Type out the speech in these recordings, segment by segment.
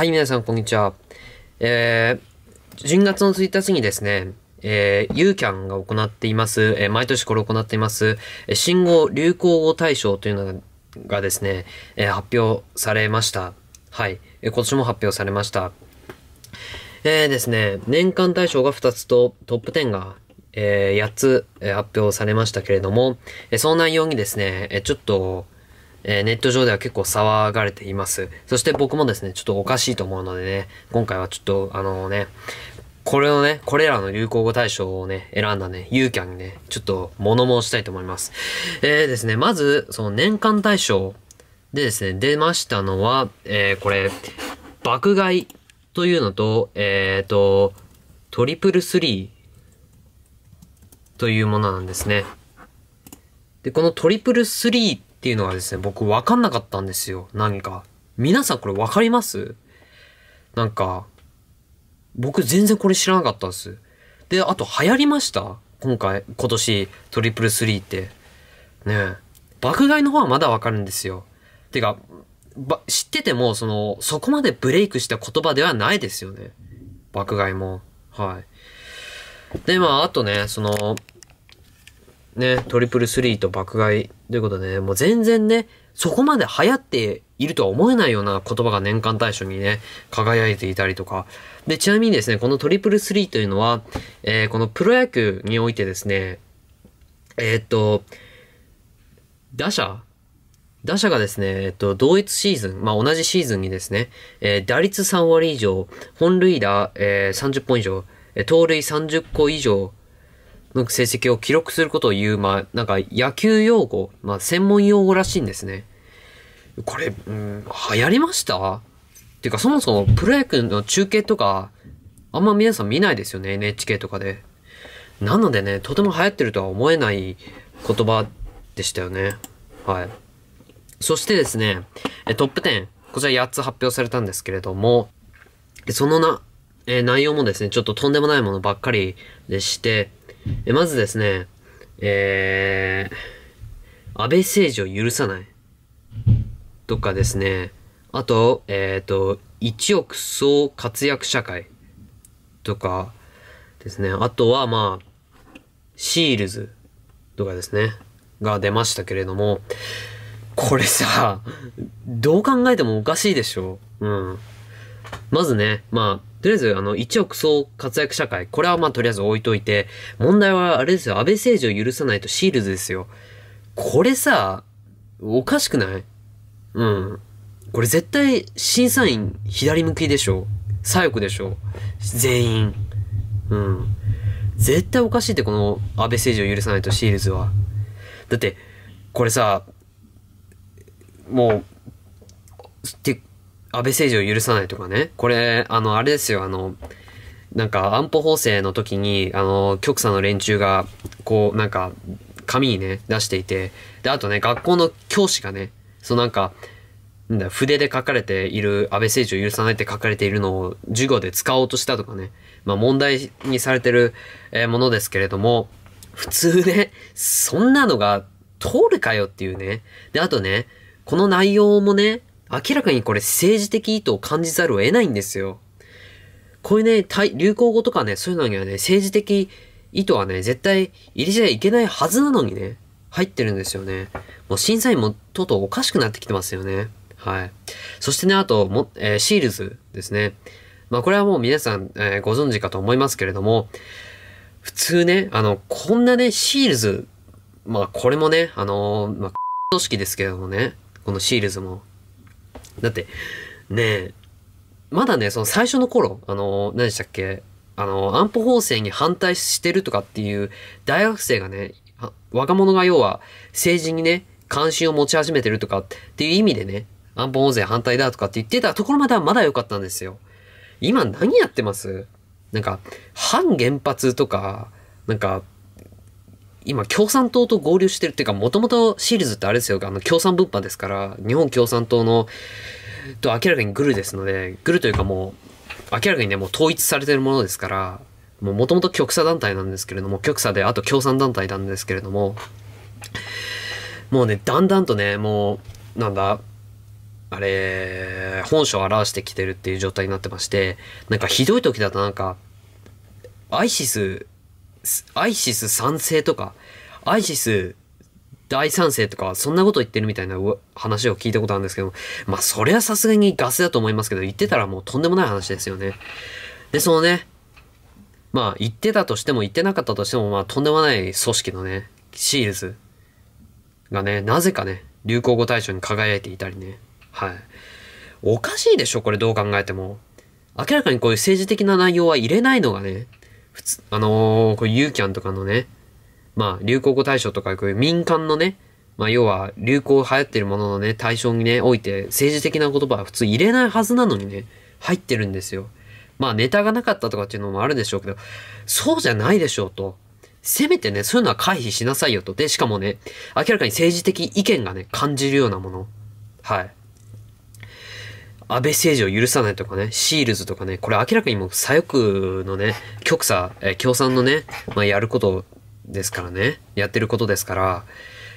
はい、皆さん、こんにちは。えー、10月の1日にですね、えー、ユーキャンが行っています、えー、毎年これを行っています、え新語流行語大賞というのがですね、えー、発表されました。はい、えー、今年も発表されました。えー、ですね、年間大賞が2つとトップ10がえー、8つ、え発表されましたけれども、えー、その内容にですね、えー、ちょっと、えー、ネット上では結構騒がれています。そして僕もですね、ちょっとおかしいと思うのでね、今回はちょっと、あのね、これをね、これらの流行語大賞をね、選んだね、ユーキャンにね、ちょっと物申したいと思います。えー、ですね、まず、その年間大賞でですね、出ましたのは、えー、これ、爆買いというのと、えっ、ー、と、トリプルスリーというものなんですね。で、このトリプルスリーっていうのがですね、僕わかんなかったんですよ。何か。皆さんこれわかりますなんか、僕全然これ知らなかったです。で、あと流行りました今回、今年、トリプルスリーって。ねえ。爆買いの方はまだわかるんですよ。てか、ば、知ってても、その、そこまでブレイクした言葉ではないですよね。爆買いも。はい。で、まあ、あとね、その、ね、トリプルスリーと爆買いということでね、もう全然ね、そこまで流行っているとは思えないような言葉が年間大賞にね、輝いていたりとか。で、ちなみにですね、このトリプルスリーというのは、えー、このプロ野球においてですね、えー、っと、打者打者がですね、えっと、同一シーズン、まあ、同じシーズンにですね、えー、打率3割以上、本塁打、えー、30本以上、えー、盗塁30個以上、の成績を記録することを言う、まあ、なんか野球用語、まあ、専門用語らしいんですね。これ、うん、流行りましたっていうか、そもそもプロ野球の中継とか、あんま皆さん見ないですよね、NHK とかで。なのでね、とても流行ってるとは思えない言葉でしたよね。はい。そしてですね、トップ10、こちら8つ発表されたんですけれども、そのな、え内容もですね、ちょっととんでもないものばっかりでして、えまずですね、えー、安倍政治を許さない。とかですね、あと、えっ、ー、と、一億総活躍社会。とかですね、あとはまあ、シールズとかですね、が出ましたけれども、これさ、どう考えてもおかしいでしょ。うん。まずね、まあ、とりあえず、あの、一億総活躍社会、これはまあとりあえず置いといて、問題はあれですよ、安倍政治を許さないとシールズですよ。これさ、おかしくないうん。これ絶対審査員左向きでしょ左翼でしょ全員。うん。絶対おかしいって、この安倍政治を許さないとシールズは。だって、これさ、もう、って、安倍政治を許さないとかね。これ、あの、あれですよ、あの、なんか安保法制の時に、あの、極左の連中が、こう、なんか、紙にね、出していて、で、あとね、学校の教師がね、そのなんか、なんだ、筆で書かれている、安倍政治を許さないって書かれているのを授業で使おうとしたとかね、まあ問題にされてるものですけれども、普通ね、そんなのが通るかよっていうね。で、あとね、この内容もね、明らかにこれ政治的意図を感じざるを得ないんですよ。こういうね、流行語とかね、そういうのにはね、政治的意図はね、絶対入れちゃいけないはずなのにね、入ってるんですよね。もう審査員もとうとうおかしくなってきてますよね。はい。そしてね、あと、も、えー、シールズですね。まあこれはもう皆さん、えー、ご存知かと思いますけれども、普通ね、あの、こんなね、シールズ、まあこれもね、あのー、まあ、組織ですけどもね、このシールズも。だって、ねえ、まだね、その最初の頃、あの、何でしたっけ、あの、安保法制に反対してるとかっていう大学生がね、若者が要は政治にね、関心を持ち始めてるとかっていう意味でね、安保法制反対だとかって言ってたところまではまだ良かったんですよ。今何やってますなんか、反原発とか、なんか、今共産党と合流してるっていうかもともとシリーズってあれですよあの共産分派ですから日本共産党のと明らかにグルですのでグルというかもう明らかにねもう統一されてるものですからもともと極左団体なんですけれども極左であと共産団体なんですけれどももうねだんだんとねもうなんだあれ本性を表してきてるっていう状態になってましてなんかひどい時だとなんかアイシスアイシス賛成とか、アイシス大賛成とか、そんなこと言ってるみたいな話を聞いたことあるんですけど、まあ、それはさすがにガスだと思いますけど、言ってたらもうとんでもない話ですよね。で、そのね、まあ、言ってたとしても、言ってなかったとしても、まあ、とんでもない組織のね、シールズがね、なぜかね、流行語大賞に輝いていたりね。はい。おかしいでしょ、これどう考えても。明らかにこういう政治的な内容は入れないのがね、普通、あのー、こユーキャンとかのね、まあ、流行語大賞とか、こういう民間のね、まあ、要は、流行流行ってるもののね、対象にね、おいて、政治的な言葉は普通入れないはずなのにね、入ってるんですよ。まあ、ネタがなかったとかっていうのもあるでしょうけど、そうじゃないでしょうと。せめてね、そういうのは回避しなさいよと。で、しかもね、明らかに政治的意見がね、感じるようなもの。はい。安倍政治を許さないとかね、シールズとかね、これ明らかにもう左翼のね、極左、え共産のね、まあ、やることですからね、やってることですから、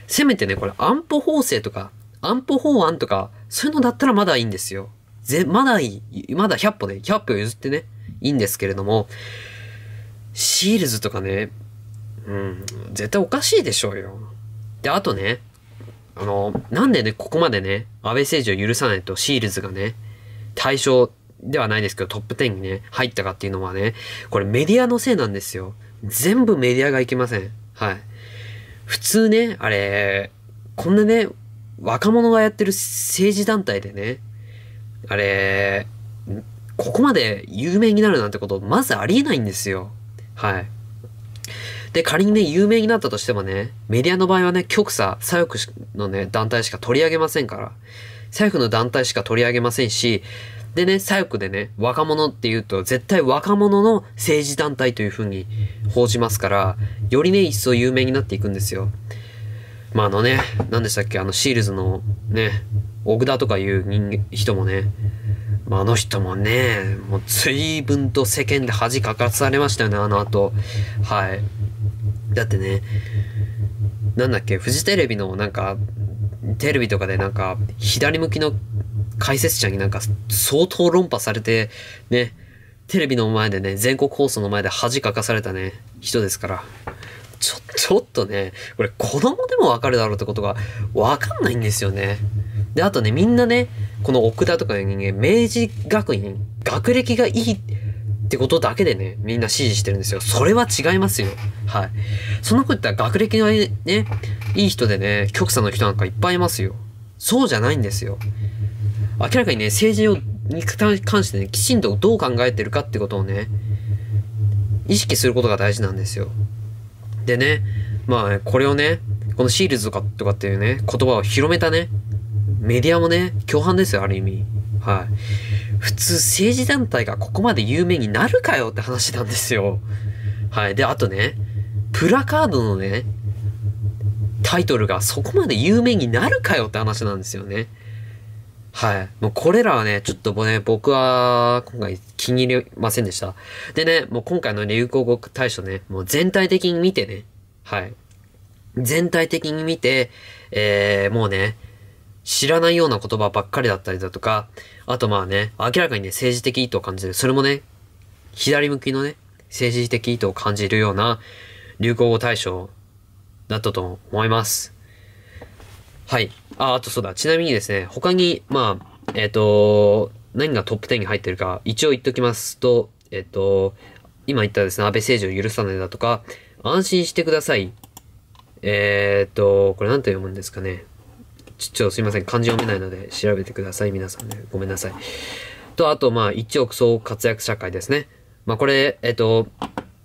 せめてね、これ安保法制とか、安保法案とか、そういうのだったらまだいいんですよ。ぜ、まだいい、まだ100歩で、100歩譲ってね、いいんですけれども、シールズとかね、うん、絶対おかしいでしょうよ。で、あとね、あの、なんでね、ここまでね、安倍政治を許さないとシールズがね、対象ではないですけど、トップ10にね、入ったかっていうのはね、これメディアのせいなんですよ。全部メディアがいけません。はい。普通ね、あれ、こんなね、若者がやってる政治団体でね、あれ、ここまで有名になるなんてこと、まずありえないんですよ。はい。で、仮にね、有名になったとしてもね、メディアの場合はね、極左、左翼のね、団体しか取り上げませんから、左翼の団体しか取り上げませんし、でね、左翼でね、若者っていうと、絶対若者の政治団体というふうに報じますから、よりね、一層有名になっていくんですよ。まあ、あのね、何でしたっけ、あの、シールズのね、小田とかいう人もね、まあ、あの人もね、もう随分と世間で恥かかされましたよね、あの後。はい。だってね、なんだっけ、フジテレビのなんか、テレビとかでなんか、左向きの解説者になんか相当論破されて、ね、テレビの前でね、全国放送の前で恥かかされたね、人ですから。ちょ、ちょっとね、これ子供でもわかるだろうってことがわかんないんですよね。で、あとね、みんなね、この奥田とかいう人間、明治学院、学歴がいいってことだけでね、みんな支持してるんですよ。それは違いますよ。はい。そんなこと言ったら学歴がね、いい人でね、極左の人なんかいっぱいいますよ。そうじゃないんですよ。明らかにね、政治を、に関してね、きちんとどう考えてるかってことをね、意識することが大事なんですよ。でね、まあ、これをね、このシールズとかとかっていうね、言葉を広めたね、メディアもね、共犯ですよ、ある意味。はい。普通、政治団体がここまで有名になるかよって話なんですよ。はい。で、あとね、プラカードのね、タイトルがそこまで有名になるかよって話なんですよね。はい。もうこれらはね、ちょっとね、僕は今回気に入りませんでした。でね、もう今回の流行語大賞ね、もう全体的に見てね、はい。全体的に見て、えー、もうね、知らないような言葉ばっかりだったりだとか、あとまあね、明らかにね、政治的意図を感じる。それもね、左向きのね、政治的意図を感じるような流行語大賞だったと思います。はい。あ、あとそうだ。ちなみにですね、他に、まあ、えっ、ー、と、何がトップ10に入ってるか、一応言っときますと、えっ、ー、と、今言ったですね、安倍政治を許さないだとか、安心してください。えっ、ー、と、これ何て読むんですかね。ちょっとすいません、漢字読めないので調べてください、皆さんね。ごめんなさい。と、あと、まあ、一億総活躍社会ですね。まあ、これ、えっと、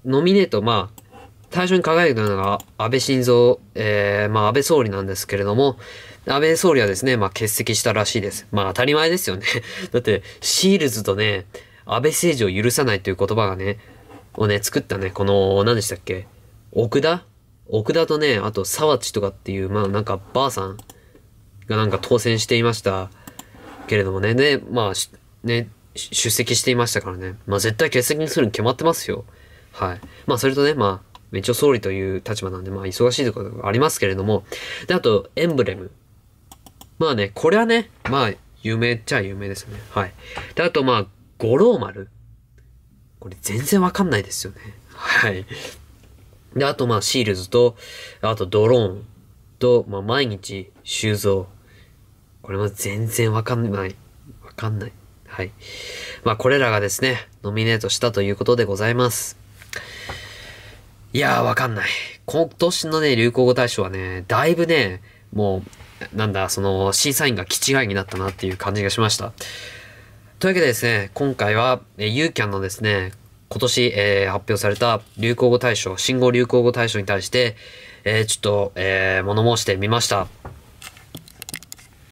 ノミネート、まあ、対象に輝いたのが安倍晋三、えー、まあ安倍総理なんですけれども、安倍総理はですね、まあ欠席したらしいです。まあ当たり前ですよね。だって、シールズとね、安倍政治を許さないという言葉がね、をね、作ったね、この、何でしたっけ、奥田奥田とね、あと沢地とかっていう、まあなんかばあさん、がなんか当選していましたけれどもね、で、まあ、ね、出席していましたからね。まあ絶対欠席にするに決まってますよ。はい。まあそれとね、まあ、めっちゃ総理という立場なんで、まあ忙しいところがありますけれども。で、あと、エンブレム。まあね、これはね、まあ、有名っちゃ有名ですね。はい。で、あと、まあ、五郎丸。これ全然わかんないですよね。はい。で、あと、まあ、シールズと、あと、ドローンと、まあ、毎日、修造。これも全然わかんない。わかんない。はい。まあ、これらがですね、ノミネートしたということでございます。いやー、わかんない。今年のね、流行語大賞はね、だいぶね、もう、なんだ、その、審査員が気違いになったなっていう感じがしました。というわけでですね、今回は、え、ユーキャンのですね、今年、えー、発表された流行語大賞、新語流行語大賞に対して、えー、ちょっと、えー、物申してみました。